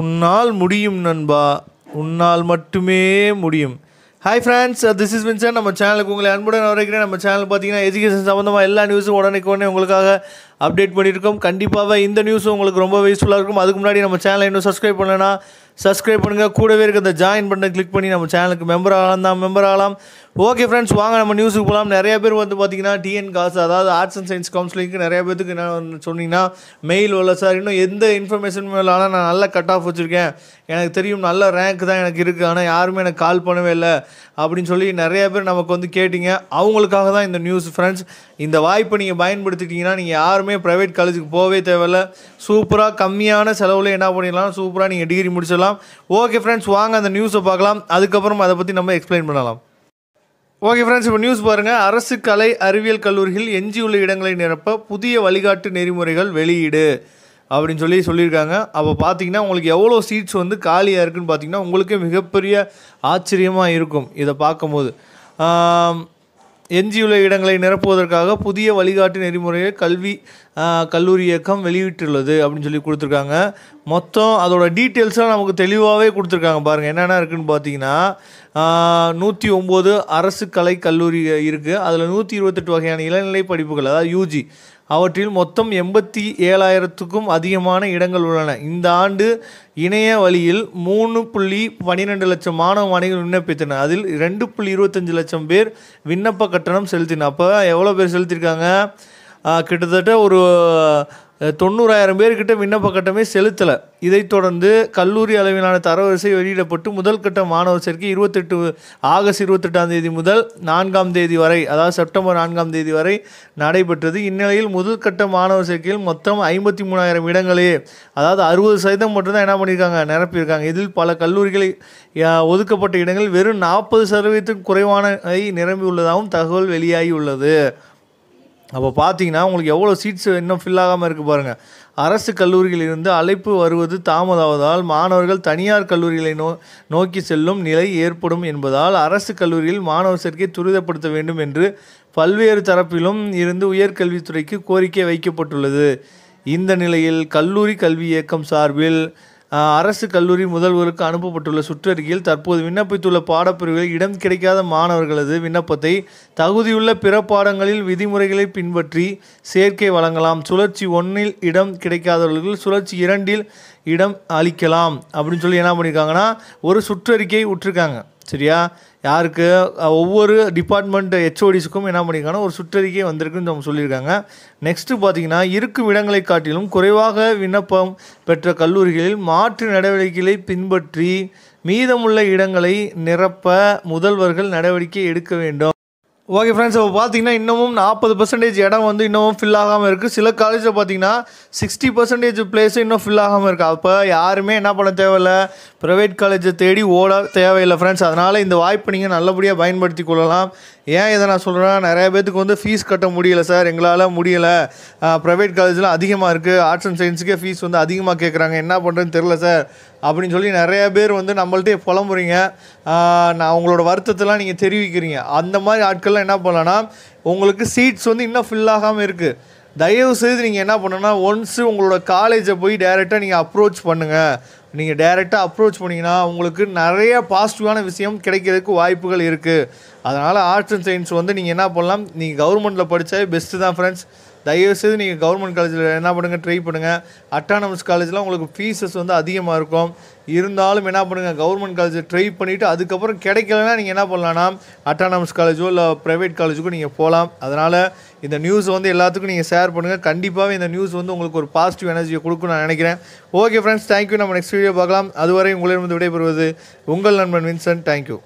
உன்னால் முடியும் நண்பா உன்னால் மட்டுமே முடியும் ஹாய் ஃப்ரெண்ட்ஸ் திஸ் இஸ் மின்சார் நம்ம சேனலுக்கு உங்களை அன்புடன் வரைக்கிறேன் நம்ம சேனல் பார்த்தீங்கன்னா எஜுகேஷன் சம்மந்தமாக எல்லா நியூஸும் உடனே உடனே உங்களுக்காக அப்டேட் பண்ணியிருக்கோம் கண்டிப்பாக இந்த நியூஸும் உங்களுக்கு ரொம்ப யூஸ்ஃபுல்லாக இருக்கும் அதுக்கு முன்னாடி நம்ம சேனலை இன்னும் சப்ஸ்கிரைப் பண்ணலன்னா சப்ஸ்கிரைப் பண்ணுங்கள் கூடவே இருக்க ஜாயின் பண்ண கிளிக் பண்ணி நம்ம சேனலுக்கு மெம்பர் ஆகலாம் தான் மெம்பர் ஆகலாம் ஓகே ஃப்ரெண்ட்ஸ் வாங்க நம்ம நியூஸுக்கு போகலாம் நிறைய பேர் வந்து பார்த்தீங்கன்னா டிஎன் காசு அதாவது ஆர்ட்ஸ் அண்ட் சயின்ஸ் கவுன்சிலிங்க்கு நிறைய பேருக்கு என்ன சொன்னீங்கன்னா மெயில் வரல சார் இன்னும் எந்த இன்ஃபர்மேஷன் மேலே ஆனால் நான் நல்ல கட் ஆஃப் வச்சுருக்கேன் எனக்கு தெரியும் நல்ல ரேங்க் தான் எனக்கு இருக்குது ஆனால் யாருமே எனக்கு கால் பண்ணவே இல்லை அப்படின்னு சொல்லி நிறைய பேர் நமக்கு வந்து கேட்டிங்க அவங்களுக்காக தான் இந்த நியூஸ் ஃப்ரெண்ட்ஸ் இந்த வாய்ப்பை நீங்கள் பயன்படுத்திட்டீங்கன்னா நீங்கள் யாருமே ப்ரைவேட் காலேஜுக்கு போகவே தேவையில்ல சூப்பராக கம்மியான செலவில் என்ன பண்ணிடலாம் சூப்பராக நீங்கள் டிகிரி முடிச்சிடலாம் ஓகே ஃப்ரெண்ட்ஸ் வாங்க அந்த நியூஸை பார்க்கலாம் அதுக்கப்புறம் அதை பற்றி நம்ம எக்ஸ்பிளைன் பண்ணலாம் ஓகே ஃப்ரெண்ட்ஸ் இப்போ நியூஸ் பாருங்கள் அரசு கலை அறிவியல் எஞ்சி எஞ்சியுள்ள இடங்களை நிரப்ப புதிய வழிகாட்டு நெறிமுறைகள் வெளியீடு அப்படின்னு சொல்லி சொல்லியிருக்காங்க அப்போ பார்த்தீங்கன்னா உங்களுக்கு எவ்வளோ சீட்ஸ் வந்து காலியாக இருக்குதுன்னு பார்த்தீங்கன்னா உங்களுக்கே மிகப்பெரிய ஆச்சரியமாக இருக்கும் இதை பார்க்கும்போது எஞ்சியுள்ள இடங்களை நிரப்புவதற்காக புதிய வழிகாட்டு நெறிமுறையை கல்வி கல்லூரி இயக்கம் வெளியிட்டுள்ளது அப்படின்னு சொல்லி கொடுத்துருக்காங்க மொத்தம் அதோட டீட்டெயில்ஸ்லாம் நமக்கு தெளிவாகவே கொடுத்துருக்காங்க பாருங்கள் என்னென்ன இருக்குதுன்னு பார்த்தீங்கன்னா நூற்றி ஒம்பது அரசு கலை கல்லூரி இருக்குது அதில் நூற்றி இருபத்தெட்டு வகையான இளநிலை படிப்புகள் அதாவது யூஜி அவற்றில் மொத்தம் எண்பத்தி ஏழாயிரத்துக்கும் அதிகமான இடங்கள் உள்ளன இந்த ஆண்டு இணைய வழியில் மூணு புள்ளி பன்னிரெண்டு லட்சம் மாணவ மாணவிகள் விண்ணப்பித்தனர் அதில் ரெண்டு புள்ளி இருபத்தஞ்சு லட்சம் பேர் விண்ணப்ப கட்டணம் செலுத்தினர் அப்போ எவ்வளோ பேர் செலுத்தியிருக்காங்க கிட்டத்தட்ட ஒரு தொண்ணூறாயிரம் பேர்கிட்ட விண்ணப்ப கட்டமே செலுத்தலை இதைத் தொடர்ந்து கல்லூரி அளவிலான தரவரிசை வெளியிடப்பட்டு முதல் கட்ட மாணவர் சேர்க்கை இருபத்தெட்டு ஆகஸ்ட் இருபத்தெட்டாம் தேதி முதல் நான்காம் தேதி வரை அதாவது செப்டம்பர் நான்காம் தேதி வரை நடைபெற்றது இந்நிலையில் முதல் கட்ட மாணவர் சேர்க்கையில் மொத்தம் ஐம்பத்தி மூணாயிரம் இடங்களே அதாவது அறுபது சதவீதம் மட்டும்தான் என்ன பண்ணியிருக்காங்க நிரப்பியிருக்காங்க இதில் பல கல்லூரிகளை ஒதுக்கப்பட்ட இடங்கள் வெறும் நாற்பது சதவீதத்துக்கு குறைவான நிரம்பியுள்ளதாகவும் தகவல் வெளியாகி உள்ளது அப்போ பார்த்தீங்கன்னா உங்களுக்கு எவ்வளோ சீட்ஸ் இன்னும் ஃபில் ஆகாமல் இருக்குது பாருங்கள் அரசு கல்லூரிகளிலிருந்து அழைப்பு வருவது தாமதாவதால் மாணவர்கள் தனியார் கல்லூரிகளை நோ நோக்கி செல்லும் நிலை ஏற்படும் என்பதால் அரசு கல்லூரியில் மாணவர் சேர்க்கை துரிதப்படுத்த வேண்டும் என்று பல்வேறு தரப்பிலும் இருந்து உயர்கல்வித்துறைக்கு கோரிக்கை வைக்கப்பட்டுள்ளது இந்த நிலையில் கல்லூரி கல்வி இயக்கம் சார்பில் அரசு கல்லூரி முதல்வருக்கு அனுப்பப்பட்டுள்ள சுற்றறிக்கையில் தற்போது விண்ணப்பித்துள்ள பாடப்பிரிவுகளில் இடம் கிடைக்காத மாணவர்களது விண்ணப்பத்தை தகுதியுள்ள பிற பாடங்களில் விதிமுறைகளை பின்பற்றி சேர்க்கை வழங்கலாம் சுழற்சி ஒன்றில் இடம் கிடைக்காதவர்களுக்கு சுழற்சி இரண்டில் இடம் அளிக்கலாம் அப்படின்னு சொல்லி என்ன பண்ணியிருக்காங்கன்னா ஒரு சுற்றறிக்கை விட்டுருக்காங்க சரியா யாருக்கு ஒவ்வொரு டிபார்ட்மெண்ட் ஹெச்ஓடிஸுக்கும் என்ன பண்ணியிருக்காங்க ஒரு சுற்றறிக்கை வந்திருக்குன்னு நம்ம சொல்லியிருக்காங்க நெக்ஸ்ட்டு பார்த்தீங்கன்னா இருக்கும் இடங்களை காட்டிலும் குறைவாக விண்ணப்பம் பெற்ற கல்லூரிகளில் மாற்று நடவடிக்கைகளை பின்பற்றி மீதமுள்ள இடங்களை நிரப்ப முதல்வர்கள் நடவடிக்கை எடுக்க வேண்டும் ஓகே ஃப்ரெண்ட்ஸ் இப்போ பார்த்தீங்கன்னா இன்னமும் நாற்பது பர்சன்டேஜ் இடம் வந்து இன்னமும் ஃபில் ஆகாமல் இருக்குது சில காலேஜில் பார்த்தீங்கன்னா சிக்ஸ்டி பர்சன்டேஜ் பிளேஸும் இன்னும் ஃபில் ஆகாமல் இருக்குது அப்போ யாருமே என்ன பண்ண தேவையில்லை ப்ரைவேட் காலேஜை தேடி ஓட தேவையில்லை ஃப்ரெண்ட்ஸ் அதனால் இந்த வாய்ப்பு நீங்கள் நல்லபடியாக பயன்படுத்தி கொள்ளலாம் ஏன் இதை நான் சொல்கிறேன் நிறைய பேத்துக்கு வந்து ஃபீஸ் கட்ட முடியலை சார் எங்களால் முடியலை ப்ரைவேட் காலேஜில் அதிகமாக இருக்குது ஆர்ட்ஸ் அண்ட் சயின்ஸுக்கே ஃபீஸ் வந்து அதிகமாக கேட்குறாங்க என்ன பண்ணுறதுன்னு தெரில சார் அப்படின்னு சொல்லி நிறையா பேர் வந்து நம்மள்டே புலம்புறீங்க நான் அவங்களோட வருத்தத்தெல்லாம் நீங்கள் தெரிவிக்கிறீங்க அந்த மாதிரி ஆட்கள்லாம் என்ன பண்ணலான்னா உங்களுக்கு சீட்ஸ் வந்து இன்னும் ஃபில் ஆகாமல் இருக்குது தயவு செய்து நீங்கள் என்ன பண்ணுன்னா ஒன்ஸு உங்களோட காலேஜை போய் டேரெக்டாக நீங்கள் அப்ரோச் பண்ணுங்கள் நீங்கள் டேரெக்டாக அப்ரோச் பண்ணிங்கன்னா உங்களுக்கு நிறைய பாசிட்டிவான விஷயம் கிடைக்கிறதுக்கு வாய்ப்புகள் இருக்குது அதனால் ஆர்ட்ஸ் அண்ட் சயின்ஸ் வந்து நீங்கள் என்ன பண்ணலாம் நீங்கள் கவர்மெண்ட்டில் படித்தாவே பெஸ்ட்டு தான் ஃப்ரெண்ட்ஸ் தயவுசெய்து நீங்கள் கவர்மெண்ட் காலேஜில் என்ன பண்ணுங்கள் ட்ரை பண்ணுங்கள் அட்டானமஸ் காலேஜில் உங்களுக்கு ஃபீஸஸ் வந்து அதிகமாக இருக்கும் இருந்தாலும் என்ன பண்ணுங்கள் கவர்மெண்ட் காலேஜ் ட்ரை பண்ணிவிட்டு அதுக்கப்புறம் கிடைக்கலன்னா நீங்கள் என்ன பண்ணலான்னா அட்டானமஸ் காலேஜோ இல்லை ப்ரைவேட் காலேஜுக்கோ நீங்கள் போகலாம் அதனால் இந்த நியூஸ் வந்து எல்லாத்துக்கும் நீங்கள் ஷேர் பண்ணுங்கள் கண்டிப்பாகவே இந்த நியூஸ் வந்து உங்களுக்கு ஒரு பாசிட்டிவ் எனர்ஜியை கொடுக்கும் நான் நினைக்கிறேன் ஓகே ஃப்ரெண்ட்ஸ் தேங்க்யூ நம்ம நெக்ஸ்ட் வீடியோ பார்க்கலாம் அதுவரை உங்களிடம் விடைபெறுவது உங்கள் நண்பன் வின்சன் தேங்க்யூ